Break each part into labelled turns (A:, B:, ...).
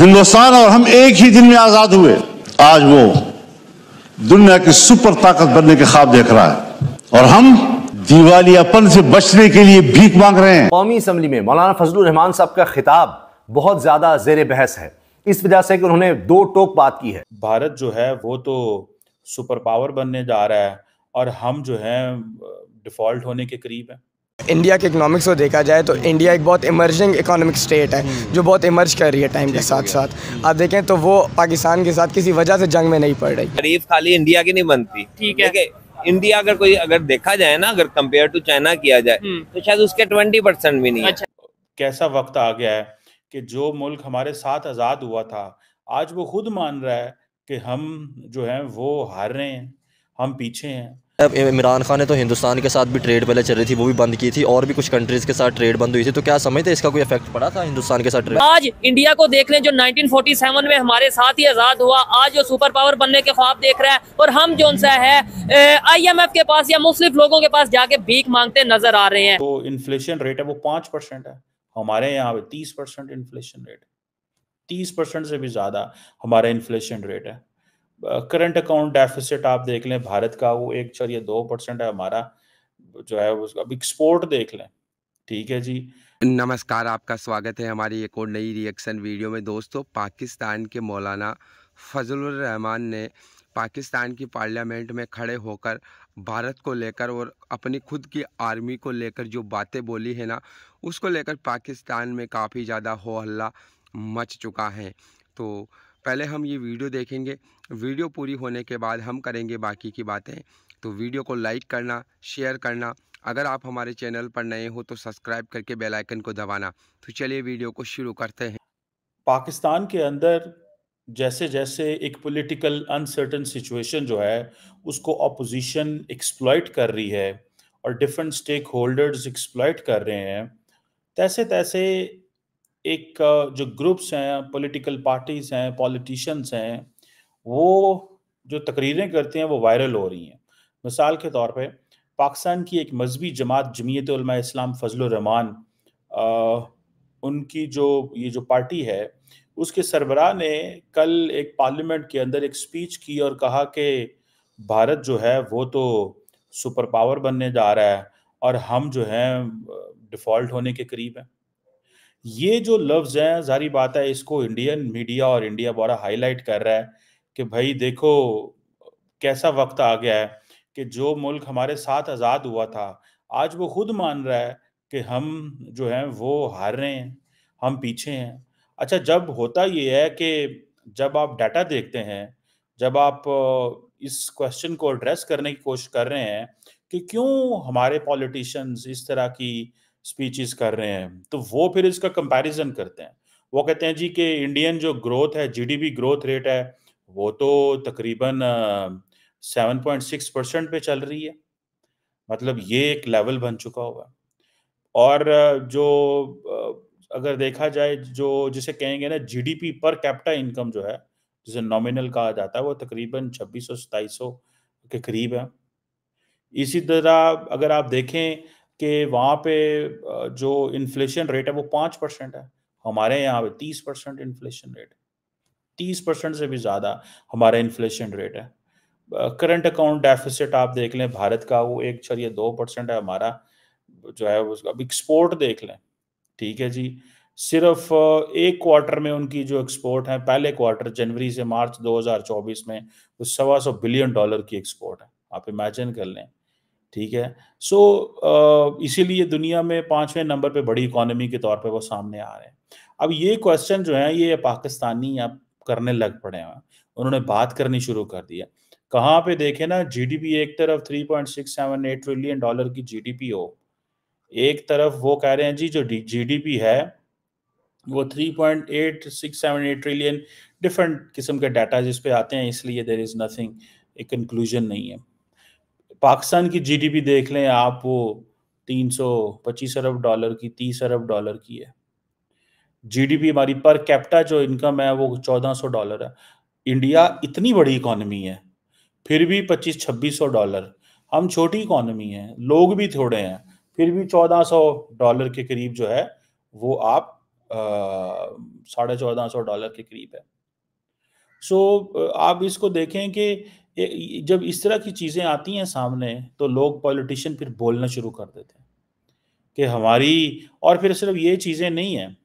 A: हिंदुस्तान और हम एक ही दिन में आजाद हुए आज वो दुनिया की सुपर ताकत बनने के खाब देख रहा है और हम दिवालियापन से बचने के लिए भीख मांग रहे हैं
B: कौमी असम्बली में मौलाना फजल रहमान साहब का खिताब बहुत ज्यादा जेर बहस है
A: इस वजह से कि उन्होंने दो टोक बात की है भारत जो है वो तो सुपर पावर बनने जा रहा है और हम जो है डिफॉल्ट होने के करीब है
B: इंडिया के इकोनॉमिक्स को देखा जाए तो इंडिया एक बहुत इमर्जिंग इकोनॉमिक स्टेट है हम्म। जो बहुत इमर्ज कर रही है टाइम के साथ साथ हम्म। आप देखें तो वो पाकिस्तान के साथ किसी वजह से जंग में नहीं पड़ रही गरीब खाली इंडिया की नहीं बनती ठीक है इंडिया अगर कोई अगर देखा जाए ना अगर कंपेयर टू चाइना किया जाए हम्म। तो शायद उसके ट्वेंटी परसेंट भी नहीं अच्छा।
A: कैसा वक्त आ गया है कि जो मुल्क हमारे साथ आज़ाद हुआ था आज वो खुद मान रहा है कि हम जो है वो हार रहे हैं हम पीछे हैं
B: अब इमरान खान ने तो हिंदुस्तान के साथ भी ट्रेड पहले चल रही थी वो भी बंद की थी और भी कुछ कंट्रीज के साथ ट्रेड बंद हुई थी तो क्या समझते इसका कोई इफेक्ट पड़ा था हिंदुस्तान के साथ ट्रेड आज इंडिया को देख लें जो 1947 में हमारे साथ ही आजाद हुआ आज जो सुपर पावर बनने के ख्वाब देख रहा है और हम जो
A: सा है आई एम के पास या मुस्लिम लोगों के पास जाके भीख मांगते नजर आ रहे हैं तो इन्फ्लेशन रेट है वो पांच है हमारे यहाँ पे तीस इन्फ्लेशन रेट तीस से भी ज्यादा हमारा इन्फ्लेशन रेट है करंट अकाउंट डेफिसिट आप देख
B: लें भारत का वो एक चलिए दो परसेंट है हमारा जो है उसका अब एक्सपोर्ट देख लें ठीक है जी नमस्कार आपका स्वागत है हमारी एक और नई रिएक्शन वीडियो में दोस्तों पाकिस्तान के मौलाना फजल रहमान ने पाकिस्तान की पार्लियामेंट में खड़े होकर भारत को लेकर और अपनी खुद की आर्मी को लेकर जो बातें बोली है ना उसको लेकर पाकिस्तान में काफ़ी ज़्यादा हो हल्ला मच चुका है तो पहले हम ये वीडियो देखेंगे वीडियो पूरी होने के बाद हम करेंगे बाकी की बातें तो वीडियो को लाइक करना शेयर करना अगर आप हमारे चैनल पर नए हो तो सब्सक्राइब करके बेल आइकन को दबाना तो चलिए वीडियो को शुरू करते हैं पाकिस्तान
A: के अंदर जैसे जैसे एक पॉलिटिकल अनसर्टन सिचुएशन जो है उसको अपोजिशन एक्सप्लॉयट कर रही है और डिफरेंट स्टेक होल्डर्स एक्सप्लॉयट कर रहे हैं तैसे तैसे एक जो ग्रुप्स हैं पॉलिटिकल पार्टीज हैं पॉलिटिशियंस हैं वो जो तकरीरें करते हैं वो वायरल हो रही हैं मिसाल के तौर पे पाकिस्तान की एक मजहबी जमात जमीयत इस्लाम फजलरहमान उनकी जो ये जो पार्टी है उसके सरबरा ने कल एक पार्लियामेंट के अंदर एक स्पीच की और कहा कि भारत जो है वो तो सुपर पावर बनने जा रहा है और हम जो हैं डिफ़ॉल्ट होने के करीब हैं ये जो लफ्ज हैं जारी बात है इसको इंडियन मीडिया और इंडिया बड़ा हाईलाइट कर रहा है कि भाई देखो कैसा वक्त आ गया है कि जो मुल्क हमारे साथ आज़ाद हुआ था आज वो खुद मान रहा है कि हम जो हैं वो हार रहे हैं हम पीछे हैं अच्छा जब होता ये है कि जब आप डाटा देखते हैं जब आप इस क्वेश्चन को एड्रेस करने की कोशिश कर रहे हैं कि क्यों हमारे पॉलिटिशियंस इस तरह की स्पीचेस कर रहे हैं तो वो फिर इसका कंपैरिजन करते हैं वो कहते हैं जी कि इंडियन जो ग्रोथ है जीडीपी ग्रोथ रेट है वो तो तकरीबन सेवन पॉइंट सिक्स परसेंट पे चल रही है मतलब ये एक लेवल बन चुका हुआ और जो अगर देखा जाए जो जिसे कहेंगे ना जीडीपी पर कैपिटा इनकम जो है जिसे नॉमिनल कहा जाता है वो तकरीबन छब्बीस सौ सताईस सौ के करीब है इसी तरह अगर आप देखें कि वहाँ पे जो इन्फ्लेशन रेट है वो पाँच परसेंट है हमारे यहाँ पे तीस परसेंट इन्फ्लेशन रेट है तीस परसेंट से भी ज़्यादा हमारा इन्फ्लेशन रेट है करंट अकाउंट डेफिसिट आप देख लें भारत का वो एक छरिए दो परसेंट है हमारा जो है उसका अब एक्सपोर्ट देख लें ठीक है जी सिर्फ एक क्वार्टर में उनकी जो एक्सपोर्ट है पहले क्वार्टर जनवरी से मार्च 2024 में वो सवा सौ बिलियन डॉलर की एक्सपोर्ट है आप इमेजिन कर लें ठीक है सो so, इसीलिए दुनिया में पांचवें नंबर पे बड़ी इकोनॉमी के तौर पे वो सामने आ रहे हैं अब ये क्वेश्चन जो है ये पाकिस्तानी अब करने लग पड़े हैं उन्होंने बात करनी शुरू कर दी है कहाँ पे देखे ना जीडीपी एक तरफ थ्री एट ट्रिलियन डॉलर की जीडीपी हो एक तरफ वो कह रहे हैं जी जो जीडीपी है वो three point eight six seven eight trillion different किस्म के डाटा जिस पे आते हैं इसलिए देर इज़ नथिंग एक कंक्लूजन नहीं है पाकिस्तान की जीडीपी देख लें आप वो तीन सौ पच्चीस अरब डॉलर की तीस अरब डॉलर की है जीडीपी हमारी पर कैपिटा जो इनकम है वो चौदह सौ डॉलर है इंडिया इतनी बड़ी इकोनॉमी है फिर भी पच्चीस छब्बीस सौ डॉलर हम छोटी इकोनॉमी है लोग भी थोड़े हैं फिर भी चौदह सौ डॉलर के करीब जो है वो आप साढ़े चौदह सौ डॉलर के करीब है सो so, आप इसको देखें कि जब इस तरह की चीज़ें आती हैं सामने तो लोग पॉलिटिशियन फिर बोलना शुरू कर देते हैं कि हमारी और फिर सिर्फ ये चीज़ें नहीं हैं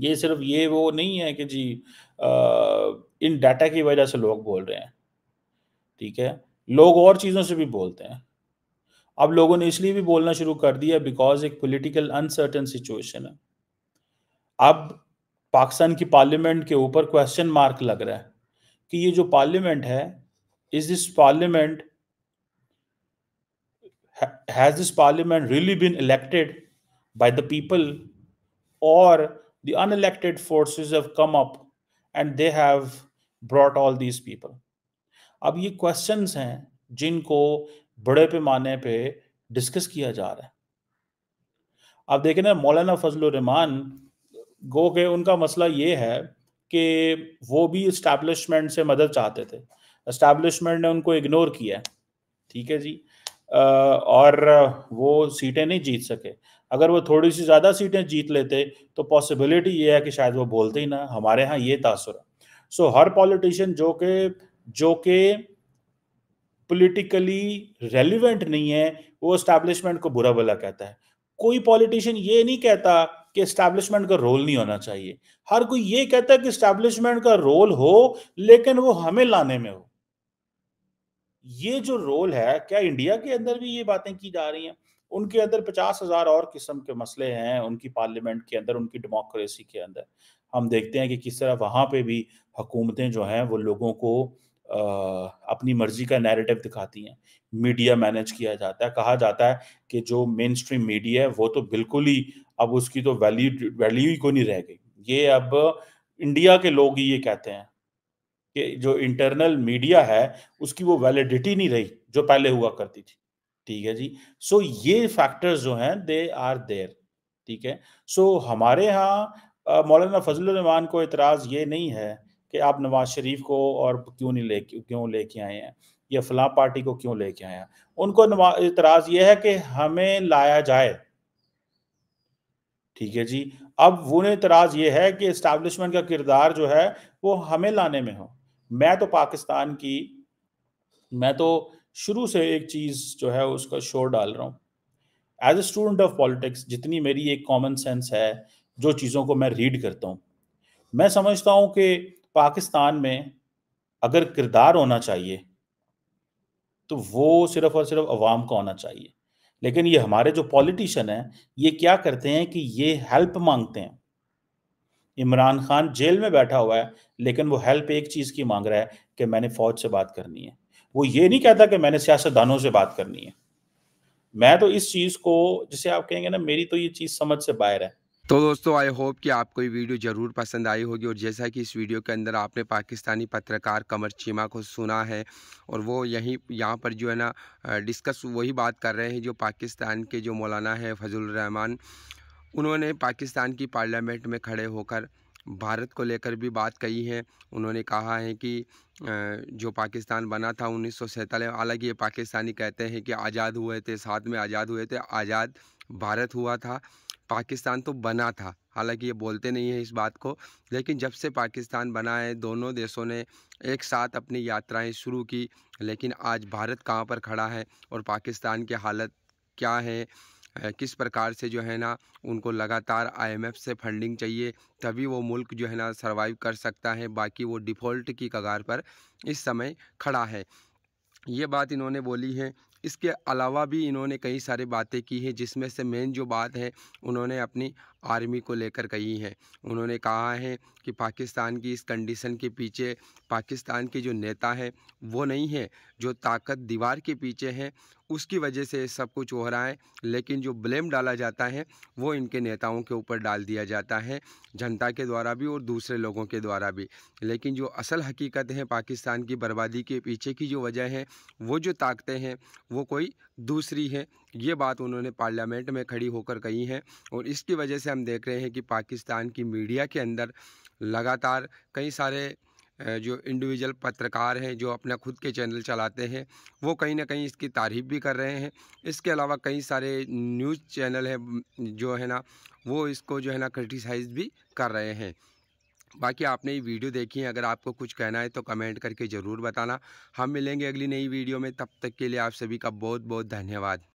A: ये सिर्फ ये वो नहीं है कि जी आ, इन डाटा की वजह से लोग बोल रहे हैं ठीक है लोग और चीज़ों से भी बोलते हैं अब लोगों ने इसलिए भी बोलना शुरू कर दिया बिकॉज एक पॉलिटिकल अनसर्टन सिचुएशन है अब पाकिस्तान की पार्लियामेंट के ऊपर क्वेश्चन मार्क लग रहा है कि ये जो पार्लियामेंट है is this parliament has this parliament really been elected by the people or the unelected forces have come up and they have brought all these people अब ये questions हैं जिनको बड़े पैमाने पे डिस्कस किया जा रहा है आप देखें ना मौलाना फजल रहमान गो के उनका मसला ये है कि वो भी इस्टेब्लिशमेंट से मदद चाहते थे एस्टैब्लिशमेंट ने उनको इग्नोर किया ठीक है जी और वो सीटें नहीं जीत सके अगर वो थोड़ी सी ज़्यादा सीटें जीत लेते तो पॉसिबिलिटी ये है कि शायद वो बोलते ही ना हमारे यहाँ ये तासुर है सो हर पॉलिटिशियन जो के जो के पॉलिटिकली रेलिवेंट नहीं है वो इस्टेब्लिशमेंट को बुरा भला कहता है कोई पॉलिटिशियन ये नहीं कहता कि इस्टेब्लिशमेंट का रोल नहीं होना चाहिए हर कोई ये कहता है कि इस्टेब्लिशमेंट का रोल हो लेकिन वो हमें लाने में हो ये जो रोल है क्या इंडिया के अंदर भी ये बातें की जा रही हैं उनके अंदर पचास हजार और किस्म के मसले हैं उनकी पार्लियामेंट के अंदर उनकी डेमोक्रेसी के अंदर हम देखते हैं कि किस तरह वहाँ पे भी हुकूमतें जो हैं वो लोगों को आ, अपनी मर्जी का नैरेटिव दिखाती हैं मीडिया मैनेज किया जाता है कहा जाता है कि जो मेन स्ट्रीम मीडिया है वो तो बिल्कुल ही अब उसकी तो वैल्यू वैल्यू ही को नहीं रह गई ये अब इंडिया के लोग ही ये कहते हैं कि जो इंटरनल मीडिया है उसकी वो वैलिडिटी नहीं रही जो पहले हुआ करती थी ठीक है जी सो so, ये फैक्टर्स जो हैं दे आर देयर ठीक है सो so, हमारे यहाँ मौलाना फजलरहमान को इतराज़ ये नहीं है कि आप नवाज शरीफ को और क्यों नहीं ले क्यों लेके आए हैं या फलां पार्टी को क्यों लेके आए हैं उनको एतराज़ ये है कि हमें लाया जाए ठीक है जी अब वो इतराज ये है कि इस्टबलिशमेंट का किरदार जो है वो हमें लाने में हो मैं तो पाकिस्तान की मैं तो शुरू से एक चीज़ जो है उसका शोर डाल रहा हूँ as a student of politics जितनी मेरी एक कॉमन सेंस है जो चीज़ों को मैं रीड करता हूँ मैं समझता हूँ कि पाकिस्तान में अगर किरदार होना चाहिए तो वो सिर्फ और सिर्फ अवाम का होना चाहिए लेकिन ये हमारे जो पॉलिटिशियन हैं ये क्या करते हैं कि ये हेल्प मांगते हैं इमरान खान जेल में बैठा हुआ है लेकिन वो हेल्प एक चीज़ की मांग रहा है कि मैंने फौज से बात करनी है वो ये नहीं कहता
B: कि मैंने सियासतदानों से बात करनी है
A: मैं तो इस चीज़ को जिसे आप कहेंगे ना मेरी तो ये चीज़ समझ से बाहर है
B: तो दोस्तों आई होप कि आपको ये वीडियो ज़रूर पसंद आई होगी और जैसा कि इस वीडियो के अंदर आपने पाकिस्तानी पत्रकार कमर चीमा को सुना है और वो यहीं यहाँ पर जो है ना डिस्कस वही बात कर रहे हैं जो पाकिस्तान के जो मौलाना है फजल रहमान उन्होंने पाकिस्तान की पार्लियामेंट में खड़े होकर भारत को लेकर भी बात कही है उन्होंने कहा है कि जो पाकिस्तान बना था उन्नीस सौ सैंतालीस हालाँकि ये पाकिस्तानी कहते हैं कि आज़ाद हुए थे साथ में आज़ाद हुए थे आज़ाद भारत हुआ था पाकिस्तान तो बना था हालांकि ये बोलते नहीं हैं इस बात को लेकिन जब से पाकिस्तान बना है दोनों देशों ने एक साथ अपनी यात्राएं शुरू की लेकिन आज भारत कहाँ पर खड़ा है और पाकिस्तान की हालत क्या है किस प्रकार से जो है ना उनको लगातार आईएमएफ से फंडिंग चाहिए तभी वो मुल्क जो है ना सर्वाइव कर सकता है बाकी वो डिफ़ॉल्ट की कगार पर इस समय खड़ा है ये बात इन्होंने बोली है इसके अलावा भी इन्होंने कई सारे बातें की हैं जिसमें से मेन जो बात है उन्होंने अपनी आर्मी को लेकर कही है उन्होंने कहा है कि पाकिस्तान की इस कंडीशन के पीछे पाकिस्तान के जो नेता हैं वो नहीं है जो ताकत दीवार के पीछे हैं उसकी वजह से सब कुछ हो रहा है लेकिन जो ब्लेम डाला जाता है वो इनके नेताओं के ऊपर डाल दिया जाता है जनता के द्वारा भी और दूसरे लोगों के द्वारा भी लेकिन जो असल हकीकत है पाकिस्तान की बर्बादी के पीछे की जो वजह है वो जो ताकतें हैं वो कोई दूसरी है ये बात उन्होंने पार्लियामेंट में खड़ी होकर कही है और इसकी वजह से हम देख रहे हैं कि पाकिस्तान की मीडिया के अंदर लगातार कई सारे जो इंडिविजुअल पत्रकार हैं जो अपना खुद के चैनल चलाते हैं वो कहीं ना कहीं इसकी तारीफ़ भी कर रहे हैं इसके अलावा कई सारे न्यूज़ चैनल हैं जो है ना वो इसको जो है ना क्रिटिसाइज़ भी कर रहे हैं बाकी आपने ये वीडियो देखी है अगर आपको कुछ कहना है तो कमेंट करके ज़रूर बताना हम मिलेंगे अगली नई वीडियो में तब तक के लिए आप सभी का बहुत बहुत धन्यवाद